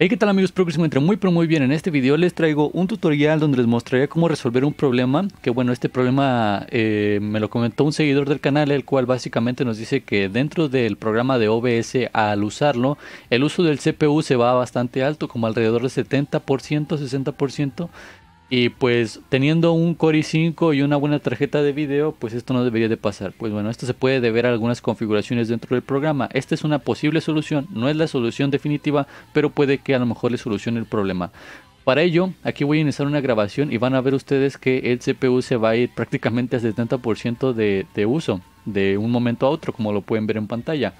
Hey, ¿qué tal amigos? Espero que se muy pero muy bien. En este video les traigo un tutorial donde les mostraré cómo resolver un problema. Que bueno, este problema eh, me lo comentó un seguidor del canal, el cual básicamente nos dice que dentro del programa de OBS al usarlo, el uso del CPU se va bastante alto, como alrededor del 70%, 60%. Y pues teniendo un Core i5 y una buena tarjeta de video, pues esto no debería de pasar. Pues bueno, esto se puede deber a algunas configuraciones dentro del programa. Esta es una posible solución, no es la solución definitiva, pero puede que a lo mejor le solucione el problema. Para ello, aquí voy a iniciar una grabación y van a ver ustedes que el CPU se va a ir prácticamente a 70% de uso de un momento a otro, como lo pueden ver en pantalla.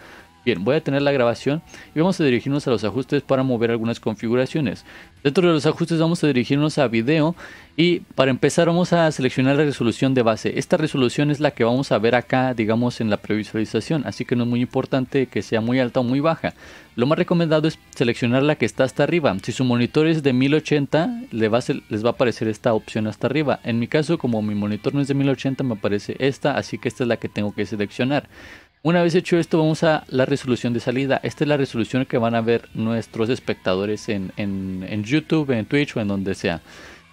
Bien, voy a tener la grabación y vamos a dirigirnos a los ajustes para mover algunas configuraciones. Dentro de los ajustes vamos a dirigirnos a video y para empezar vamos a seleccionar la resolución de base. Esta resolución es la que vamos a ver acá, digamos, en la previsualización, así que no es muy importante que sea muy alta o muy baja. Lo más recomendado es seleccionar la que está hasta arriba. Si su monitor es de 1080, les va a aparecer esta opción hasta arriba. En mi caso, como mi monitor no es de 1080, me aparece esta, así que esta es la que tengo que seleccionar. Una vez hecho esto, vamos a la resolución de salida. Esta es la resolución que van a ver nuestros espectadores en, YouTube, en Twitch o en donde sea.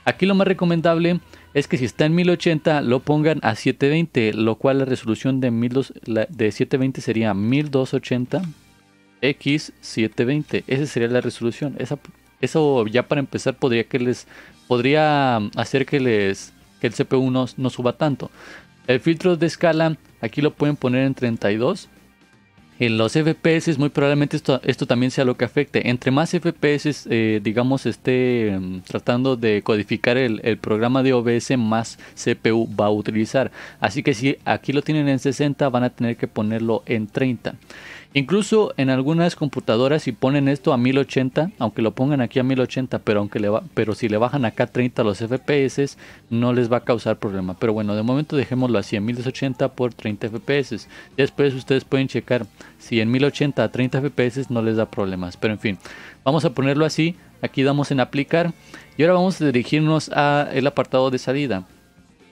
Aquí lo más recomendable es que si está en 1080 lo pongan a 720, lo cual la resolución de, 12, de 720 sería 1280 x 720. Esa sería la resolución. Esa, eso ya para empezar podría que les podría hacer que les el CPU no, no suba tanto. El filtro de escala aquí lo pueden poner en 32. En los FPS muy probablemente esto, esto también sea lo que afecte. Entre más FPS, eh, digamos, esté mm, tratando de codificar el, el, programa de OBS, más CPU va a utilizar. Así que si aquí lo tienen en 60, van a tener que ponerlo en 30. Incluso en algunas computadoras si ponen esto a 1080, aunque lo pongan aquí a 1080, pero, aunque le va, pero si le bajan acá 30 los FPS, no les va a causar problema. Pero bueno, de momento dejémoslo así, en 1080 por 30 FPS. Después ustedes pueden checar si en 1080 a 30 FPS no les da problemas. Pero en fin, vamos a ponerlo así, aquí damos en aplicar y ahora vamos a dirigirnos a el apartado de salida.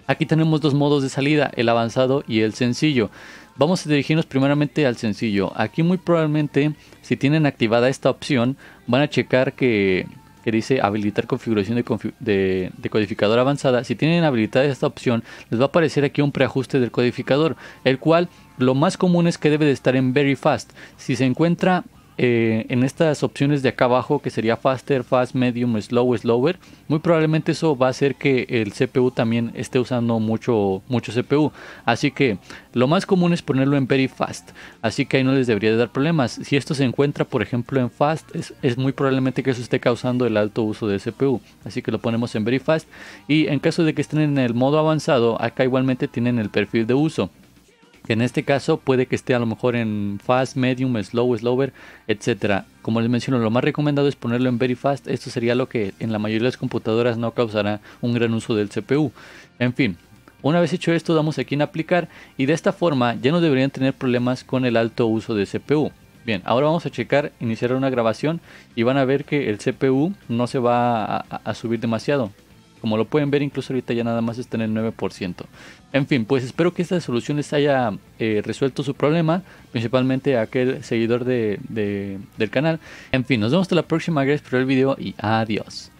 Aquí tenemos dos modos de salida, el avanzado y el sencillo. Vamos a dirigirnos primeramente al sencillo. Aquí muy probablemente, si tienen activada esta opción, van a checar que, dice habilitar configuración de, de, codificador avanzada. Si tienen habilitada esta opción, les va a aparecer aquí un preajuste del codificador, el cual lo más común es que debe de estar en Very Fast. Si se encuentra eh, en estas opciones de acá abajo que sería faster, fast, medium, slow, slower, muy probablemente eso va a hacer que el CPU también esté usando mucho, mucho CPU. Así que lo más común es ponerlo en very fast. Así que ahí no les debería dar problemas. Si esto se encuentra, por ejemplo, en fast, es, es muy probablemente que eso esté causando el alto uso de CPU. Así que lo ponemos en very fast. Y en caso de que estén en el modo avanzado, acá igualmente tienen el perfil de uso que en este caso puede que esté a lo mejor en fast, medium, slow, slower, etc. Como les menciono, lo más recomendado es ponerlo en very fast. Esto sería lo que en la mayoría de las computadoras no causará un gran uso del CPU. En fin, una vez hecho esto, damos aquí en aplicar y de esta forma ya no deberían tener problemas con el alto uso de CPU. Bien, ahora vamos a checar, iniciar una grabación y van a ver que el CPU no se va a subir demasiado. Como lo pueden ver, incluso ahorita ya nada más está en el 9%. En fin, pues espero que esta solución les haya eh, resuelto su problema, principalmente a aquel seguidor del canal. En fin, nos vemos hasta la próxima. Gracias por el video y adiós.